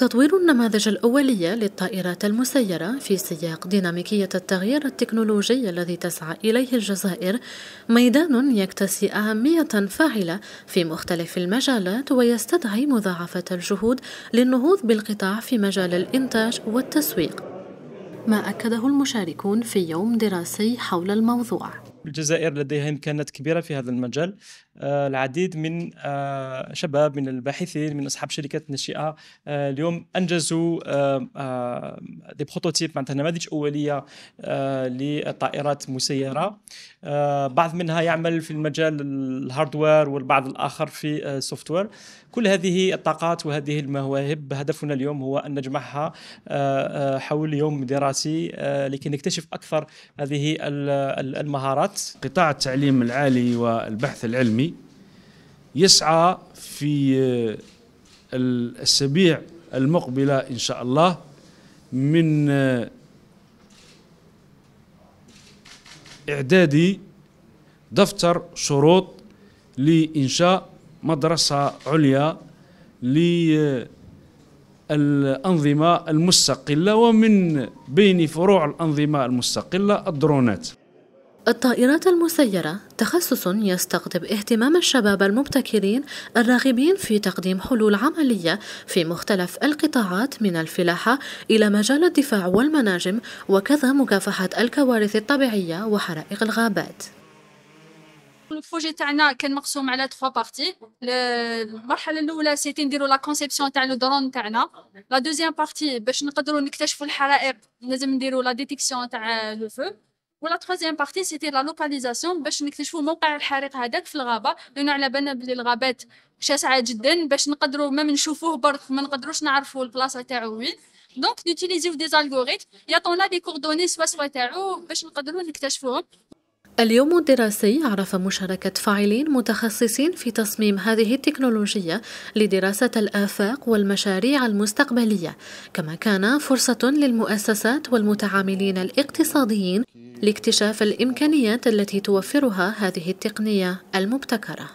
تطوير النماذج الأولية للطائرات المسيرة في سياق ديناميكية التغيير التكنولوجي الذي تسعى إليه الجزائر ميدان يكتسي أهمية فاعلة في مختلف المجالات ويستدعي مضاعفة الجهود للنهوض بالقطاع في مجال الإنتاج والتسويق ما أكده المشاركون في يوم دراسي حول الموضوع الجزائر لديها إمكانات كبيرة في هذا المجال آه، العديد من آه، شباب من الباحثين من أصحاب شركات ناشئه آه، اليوم أنجزوا دي بروتوتيب معناتها نماذج أولية لطائرات مسيرة بعض منها يعمل في المجال الهاردوير والبعض الآخر في السوفتوير كل هذه الطاقات وهذه المواهب هدفنا اليوم هو أن نجمعها حول يوم دراسي لكي نكتشف أكثر هذه المهارات قطاع التعليم العالي والبحث العلمي يسعى في آه، الأسابيع المقبلة إن شاء الله من آه، إعداد دفتر شروط لإنشاء مدرسة عليا للأنظمة آه، المستقلة ومن بين فروع الأنظمة المستقلة الدرونات الطائرات المسيرة تخصص يستقطب اهتمام الشباب المبتكرين الراغبين في تقديم حلول عملية في مختلف القطاعات من الفلاحة إلى مجال الدفاع والمناجم وكذا مكافحة الكوارث الطبيعية وحرائق الغابات البروجي تاعنا كان مقسوم على تخوا بارتي المرحله الاولى سيتي نديرو لا كونسيبسيون تاع لو درون تاعنا لا دوزيام بارتي باش نقدروا نكتشفوا الحرائق لازم نديرو لا ديتيكسيون تاع لو فو ولا تخوازيام بارتي سيتي لا لوكاليزاسيون باش نكتشفوا موقع الحريق هذاك في الغابه لان على بالنا بلي الغابات شاسعه جدا باش نقدروا ما نشوفوه برك ما نقدروش نعرفوا البلاصه تاعو وين دونك نوتيليزيو دي زالغوريت يعطونا لي كوردوني سوا سوا تاعو باش نقدروا نكتشفوهم اليوم الدراسي عرف مشاركة فاعلين متخصصين في تصميم هذه التكنولوجية لدراسة الآفاق والمشاريع المستقبلية، كما كان فرصة للمؤسسات والمتعاملين الاقتصاديين لاكتشاف الإمكانيات التي توفرها هذه التقنية المبتكرة